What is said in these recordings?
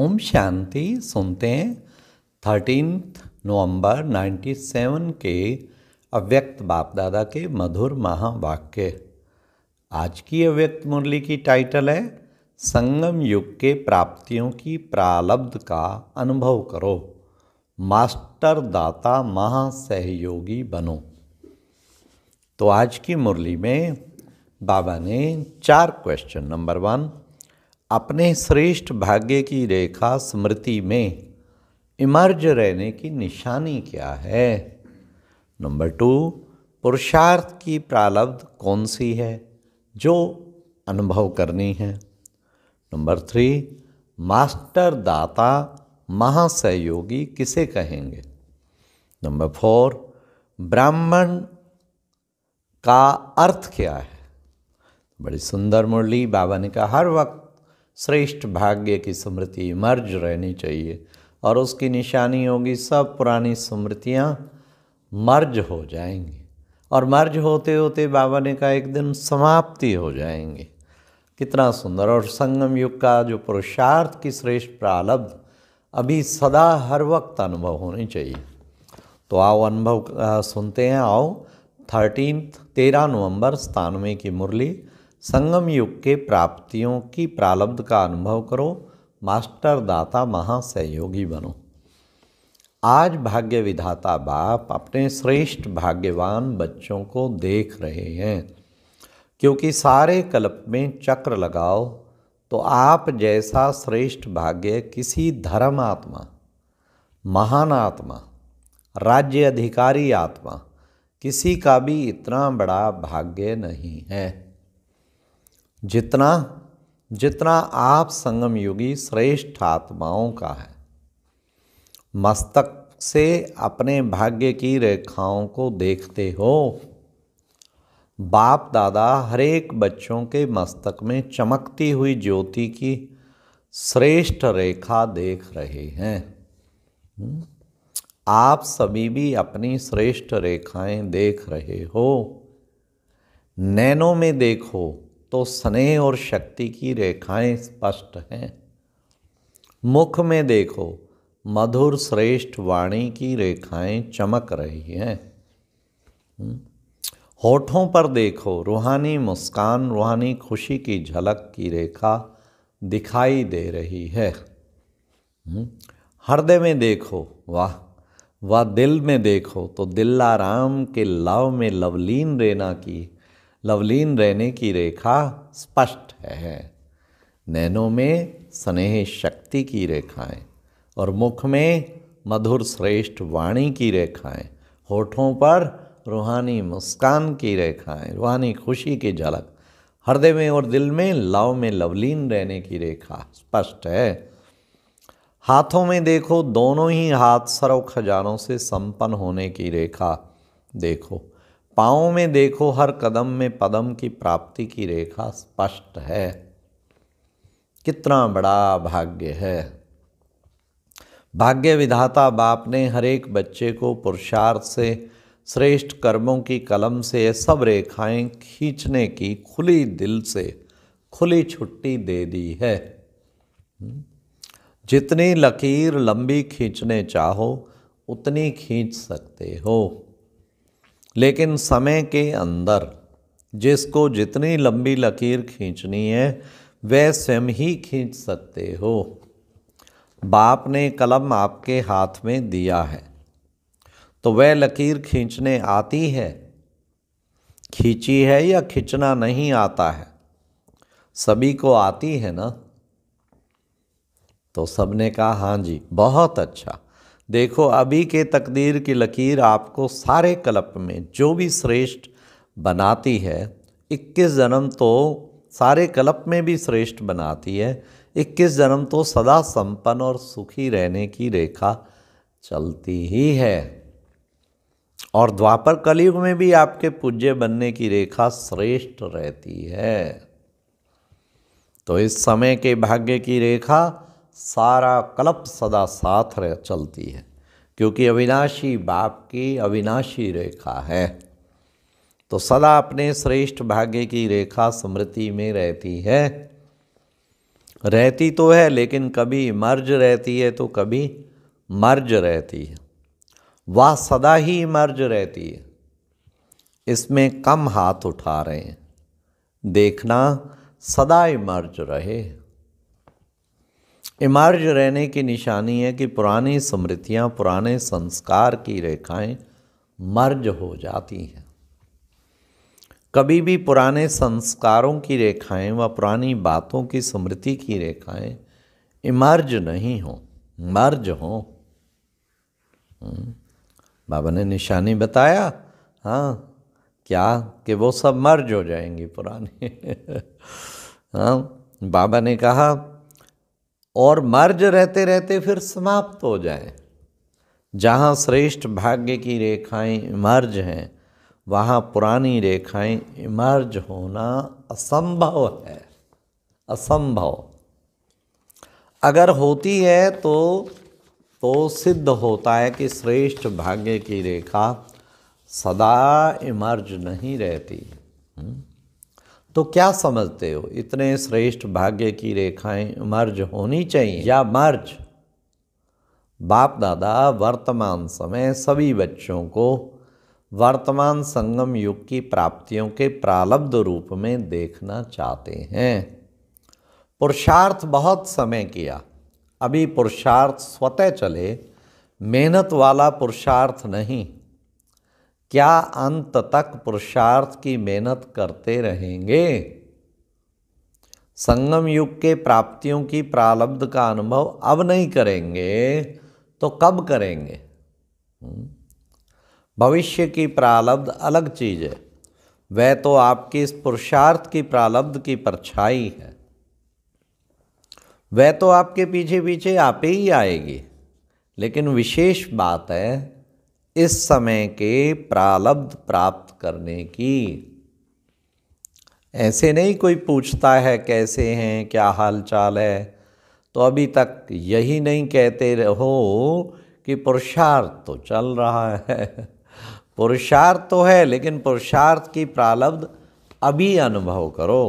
ओम शांति सुनते हैं थर्टीन नवंबर 97 के अव्यक्त बाप दादा के मधुर महावाक्य आज की अव्यक्त मुरली की टाइटल है संगम युग के प्राप्तियों की प्रालब्ध का अनुभव करो मास्टर दाता महासहयोगी बनो तो आज की मुरली में बाबा ने चार क्वेश्चन नंबर वन अपने श्रेष्ठ भाग्य की रेखा स्मृति में इमर्ज रहने की निशानी क्या है नंबर टू पुरुषार्थ की प्रालब्ध कौन सी है जो अनुभव करनी है नंबर थ्री मास्टर दाता महासहयोगी किसे कहेंगे नंबर फोर ब्राह्मण का अर्थ क्या है बड़ी सुंदर मुरली बाबा ने कहा हर वक्त श्रेष्ठ भाग्य की स्मृति इमर्ज रहनी चाहिए और उसकी निशानी होगी सब पुरानी स्मृतियाँ मर्ज हो जाएंगी और मर्ज होते होते बाबा ने कहा एक दिन समाप्ति हो जाएंगी कितना सुंदर और संगम युग का जो पुरुषार्थ की श्रेष्ठ प्रारब्ध अभी सदा हर वक्त अनुभव होनी चाहिए तो आओ अनुभव सुनते हैं आओ थर्टीन तेरह नवंबर स्थानवे की मुरली संगम युग के प्राप्तियों की प्रारब्ध का अनुभव करो मास्टर दाता महासहयोगी बनो आज भाग्य विधाता बाप अपने श्रेष्ठ भाग्यवान बच्चों को देख रहे हैं क्योंकि सारे कल्प में चक्र लगाओ तो आप जैसा श्रेष्ठ भाग्य किसी धर्म आत्मा महान आत्मा राज्य अधिकारी आत्मा किसी का भी इतना बड़ा भाग्य नहीं है जितना जितना आप संगम योगी श्रेष्ठ आत्माओं का है मस्तक से अपने भाग्य की रेखाओं को देखते हो बाप दादा हरेक बच्चों के मस्तक में चमकती हुई ज्योति की श्रेष्ठ रेखा देख रहे हैं हम्म? आप सभी भी अपनी श्रेष्ठ रेखाएं देख रहे हो नैनों में देखो तो स्नेह और शक्ति की रेखाएं स्पष्ट हैं मुख में देखो मधुर श्रेष्ठ वाणी की रेखाएं चमक रही हैं हम्म, होठों पर देखो रूहानी मुस्कान रूहानी खुशी की झलक की रेखा दिखाई दे रही है हम्म, हृदय में देखो वाह वाह दिल में देखो तो दिल्लाराम के लव में लवलीन रेना की लवलीन रहने की रेखा स्पष्ट है नैनों में स्नेह शक्ति की रेखाएं और मुख में मधुर श्रेष्ठ वाणी की रेखाएं होठों पर रूहानी मुस्कान की रेखाएं रूहानी खुशी की झलक हृदय में और दिल में लव में लवलीन रहने की रेखा स्पष्ट है हाथों में देखो दोनों ही हाथ सर्व खजानों से संपन्न होने की रेखा देखो पाँव में देखो हर कदम में पदम की प्राप्ति की रेखा स्पष्ट है कितना बड़ा भाग्य है भाग्य विधाता बाप ने हर एक बच्चे को पुरुषार्थ से श्रेष्ठ कर्मों की कलम से सब रेखाएं खींचने की खुली दिल से खुली छुट्टी दे दी है जितनी लकीर लंबी खींचने चाहो उतनी खींच सकते हो लेकिन समय के अंदर जिसको जितनी लंबी लकीर खींचनी है वह स्वयं ही खींच सकते हो बाप ने कलम आपके हाथ में दिया है तो वह लकीर खींचने आती है खींची है या खींचना नहीं आता है सभी को आती है ना तो सबने कहा हाँ जी बहुत अच्छा देखो अभी के तकदीर की लकीर आपको सारे कल्प में जो भी श्रेष्ठ बनाती है 21 जन्म तो सारे कल्प में भी श्रेष्ठ बनाती है 21 जन्म तो सदा संपन्न और सुखी रहने की रेखा चलती ही है और द्वापर कलयुग में भी आपके पूज्य बनने की रेखा श्रेष्ठ रहती है तो इस समय के भाग्य की रेखा सारा कल्प सदा साथ रह चलती है क्योंकि अविनाशी बाप की अविनाशी रेखा है तो सदा अपने श्रेष्ठ भाग्य की रेखा स्मृति में रहती है रहती तो है लेकिन कभी मर्ज रहती है तो कभी मर्ज रहती है वह सदा ही मर्ज रहती है इसमें कम हाथ उठा रहे हैं देखना सदा मर्ज रहे इमर्ज रहने की निशानी है कि पुरानी स्मृतियाँ पुराने संस्कार की रेखाएं मर्ज हो जाती हैं कभी भी पुराने संस्कारों की रेखाएं व पुरानी बातों की स्मृति की रेखाएं इमर्ज नहीं हों मर्ज हों हम्म, बाबा ने निशानी बताया हाँ क्या कि वो सब मर्ज हो जाएंगी पुरानी हाँ बाबा ने कहा और मर्ज रहते रहते फिर समाप्त हो जाए जहाँ श्रेष्ठ भाग्य की रेखाएं इमर्ज हैं वहाँ पुरानी रेखाएं इमर्ज होना असंभव है असंभव अगर होती है तो तो सिद्ध होता है कि श्रेष्ठ भाग्य की रेखा सदा इमर्ज नहीं रहती हुँ? हम्म। तो क्या समझते हो इतने श्रेष्ठ भाग्य की रेखाएं मर्ज होनी चाहिए या मर्ज बाप दादा वर्तमान समय सभी बच्चों को वर्तमान संगम युग की प्राप्तियों के प्रालब्ध रूप में देखना चाहते हैं पुरुषार्थ बहुत समय किया अभी पुरुषार्थ स्वतः चले मेहनत वाला पुरुषार्थ नहीं क्या अंत तक पुरुषार्थ की मेहनत करते रहेंगे संगम युग के प्राप्तियों की प्रालब्ध का अनुभव अब नहीं करेंगे तो कब करेंगे हम्म। भविष्य की प्रालब्ध अलग चीज़ है वह तो आपके इस पुरुषार्थ की प्रालब्ध की परछाई है वह तो आपके पीछे पीछे आप ही आएगी लेकिन विशेष बात है इस समय के प्रालब्ध प्राप्त करने की ऐसे नहीं कोई पूछता है कैसे हैं क्या हाल चाल है तो अभी तक यही नहीं कहते रहो कि पुरुषार्थ तो चल रहा है पुरुषार्थ तो है लेकिन पुरुषार्थ की प्रालब्ध अभी अनुभव करो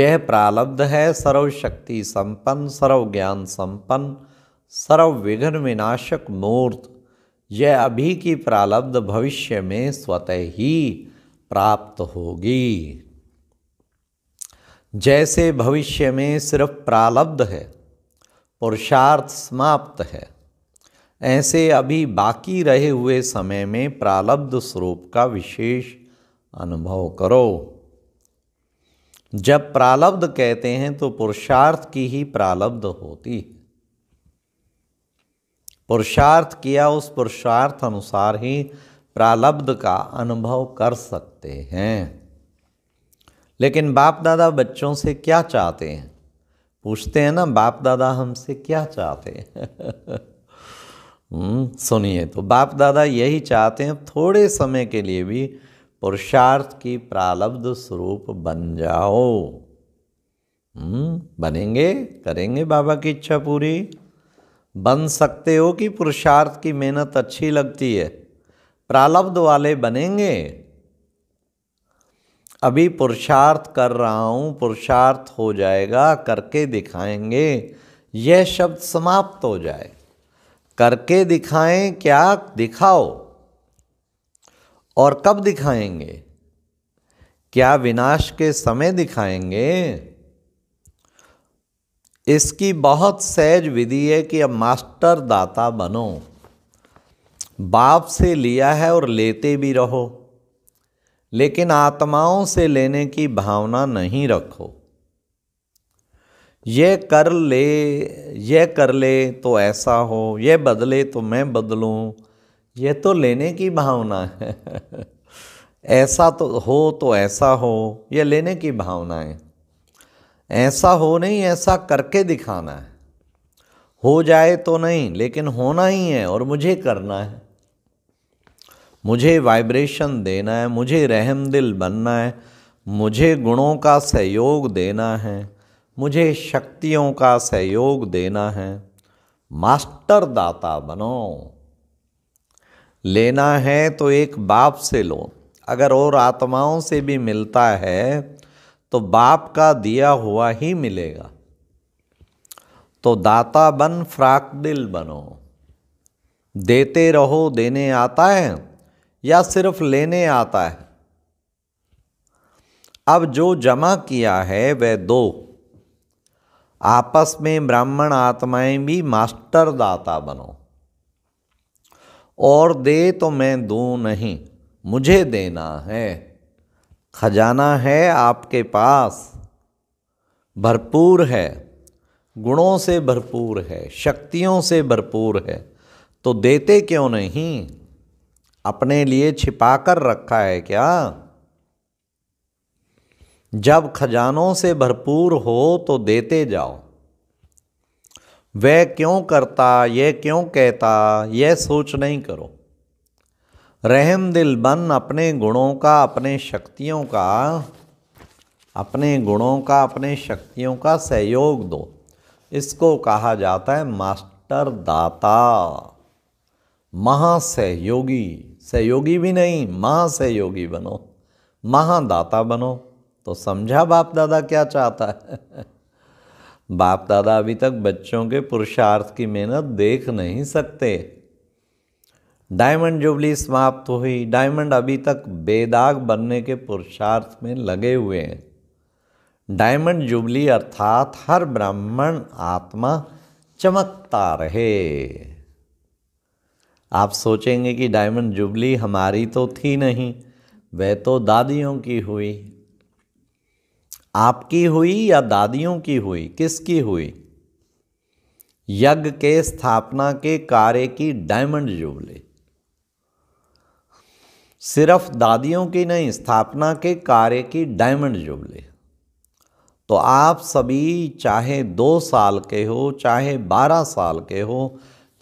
यह प्रालब्ध है सर्वशक्ति संपन्न सर्व ज्ञान संपन्न सर्व विघ्न विनाशक मूर्त यह अभी की प्रारब्ध भविष्य में स्वतः ही प्राप्त होगी जैसे भविष्य में सिर्फ प्रालब्ध है पुरुषार्थ समाप्त है ऐसे अभी बाकी रहे हुए समय में प्रालब्ध स्वरूप का विशेष अनुभव करो जब प्रालब्ध कहते हैं तो पुरुषार्थ की ही प्रालब्ध होती है पुरुषार्थ किया उस पुरुषार्थ अनुसार ही प्रालब्ध का अनुभव कर सकते हैं लेकिन बाप दादा बच्चों से क्या चाहते हैं पूछते हैं ना बाप दादा हमसे क्या चाहते हैं हम्म, सुनिए तो बाप दादा यही चाहते हैं थोड़े समय के लिए भी पुरुषार्थ की प्रालब्ध स्वरूप बन जाओ हम्म, बनेंगे करेंगे बाबा की इच्छा पूरी बन सकते हो कि पुरुषार्थ की मेहनत अच्छी लगती है प्रालब्ध वाले बनेंगे अभी पुरुषार्थ कर रहा हूँ पुरुषार्थ हो जाएगा करके दिखाएंगे यह शब्द समाप्त हो जाए करके दिखाएं क्या दिखाओ और कब दिखाएंगे क्या विनाश के समय दिखाएंगे इसकी बहुत सहज विधि है कि अब मास्टर दाता बनो बाप से लिया है और लेते भी रहो लेकिन आत्माओं से लेने की भावना नहीं रखो ये कर ले ये कर ले तो ऐसा हो ये बदले तो मैं बदलूं ये तो लेने की भावना है ऐसा तो हो तो ऐसा हो ये लेने की भावना है ऐसा हो नहीं ऐसा करके दिखाना है हो जाए तो नहीं लेकिन होना ही है और मुझे करना है मुझे वाइब्रेशन देना है मुझे रहम दिल बनना है मुझे गुणों का सहयोग देना है मुझे शक्तियों का सहयोग देना है मास्टर दाता बनो लेना है तो एक बाप से लो अगर और आत्माओं से भी मिलता है तो बाप का दिया हुआ ही मिलेगा तो दाता बन फ्राक दिल बनो देते रहो देने आता है या सिर्फ लेने आता है अब जो जमा किया है वह दो आपस में ब्राह्मण आत्माएं भी मास्टर दाता बनो और दे तो मैं दूं नहीं मुझे देना है खजाना है आपके पास भरपूर है गुणों से भरपूर है शक्तियों से भरपूर है तो देते क्यों नहीं अपने लिए छिपा कर रखा है क्या जब खजानों से भरपूर हो तो देते जाओ वह क्यों करता यह क्यों कहता यह सोच नहीं करो रहम दिल बन अपने गुणों का अपने शक्तियों का अपने गुणों का अपने शक्तियों का सहयोग दो इसको कहा जाता है मास्टर दाता महासहयोगी सहयोगी भी नहीं महासहयोगी बनो महादाता बनो तो समझा बाप दादा क्या चाहता है बाप दादा अभी तक बच्चों के पुरुषार्थ की मेहनत देख नहीं सकते डायमंड जुबली समाप्त हुई डायमंड अभी तक बेदाग बनने के पुरुषार्थ में लगे हुए हैं डायमंड जुबली अर्थात हर ब्राह्मण आत्मा चमकता रहे आप सोचेंगे कि डायमंड जुबली हमारी तो थी नहीं वह तो दादियों की हुई आपकी हुई या दादियों की हुई किसकी हुई यज्ञ के स्थापना के कार्य की डायमंड जुबली सिर्फ दादियों की नहीं स्थापना के कार्य की डायमंड जुबली तो आप सभी चाहे दो साल के हो चाहे बारह साल के हो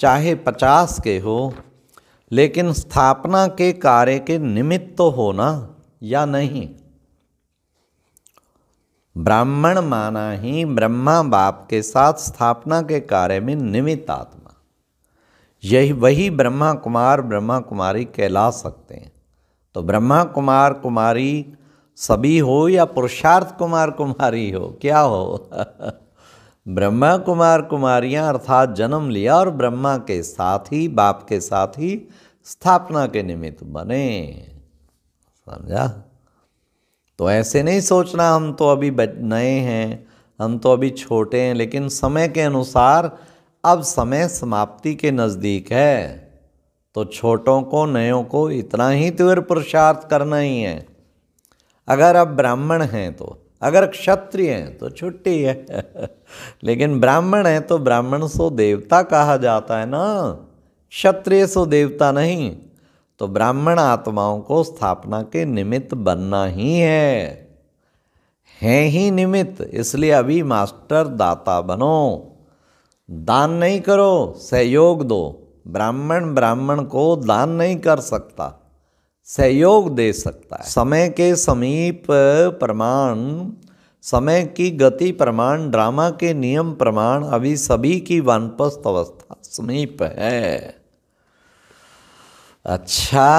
चाहे पचास के हो लेकिन स्थापना के कार्य के निमित्त तो होना या नहीं ब्राह्मण माना ही ब्रह्मा बाप के साथ स्थापना के कार्य में निमित्त आत्मा यही वही ब्रह्मा कुमार ब्रह्मा कुमारी कहला सकते हैं तो ब्रह्मा कुमार कुमारी सभी हो या पुरुषार्थ कुमार कुमारी हो क्या हो ब्रह्मा कुमार कुमारियाँ अर्थात जन्म लिया और ब्रह्मा के साथ ही बाप के साथ ही स्थापना के निमित्त बने समझा तो ऐसे नहीं सोचना हम तो अभी नए हैं हम तो अभी छोटे हैं लेकिन समय के अनुसार अब समय समाप्ति के नज़दीक है तो छोटों को नयों को इतना ही तीव्र पुरुषार्थ करना ही है अगर आप ब्राह्मण हैं तो अगर क्षत्रिय हैं तो छुट्टी है लेकिन ब्राह्मण है तो ब्राह्मण सो देवता कहा जाता है ना क्षत्रिय सो देवता नहीं तो ब्राह्मण आत्माओं को स्थापना के निमित्त बनना ही है हैं ही निमित्त इसलिए अभी मास्टर दाता बनो दान नहीं करो सहयोग दो ब्राह्मण ब्राह्मण को दान नहीं कर सकता सहयोग दे सकता है समय के समीप प्रमाण समय की गति प्रमाण ड्रामा के नियम प्रमाण अभी सभी की वनपस्थ अवस्था समीप है अच्छा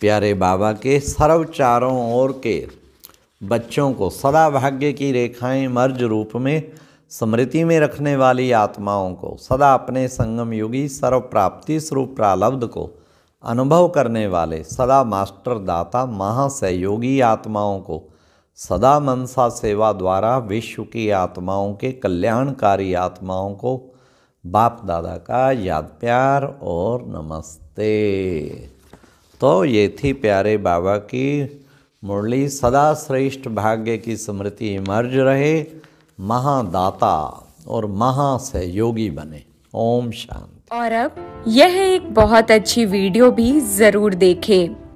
प्यारे बाबा के सर्व चारों ओर के बच्चों को सदा भाग्य की रेखाएं मर्ज रूप में स्मृति में रखने वाली आत्माओं को सदा अपने संगम योगी सर्व प्राप्ति स्वरूप प्रालब्ध को अनुभव करने वाले सदा मास्टर दाता महासहयोगी आत्माओं को सदा मनसा सेवा द्वारा विश्व की आत्माओं के कल्याणकारी आत्माओं को बाप दादा का याद प्यार और नमस्ते तो ये थी प्यारे बाबा की मुरली सदा श्रेष्ठ भाग्य की स्मृति इमर्ज रहे महादाता और महासहयोगी बने ओम शांति और अब यह एक बहुत अच्छी वीडियो भी जरूर देखें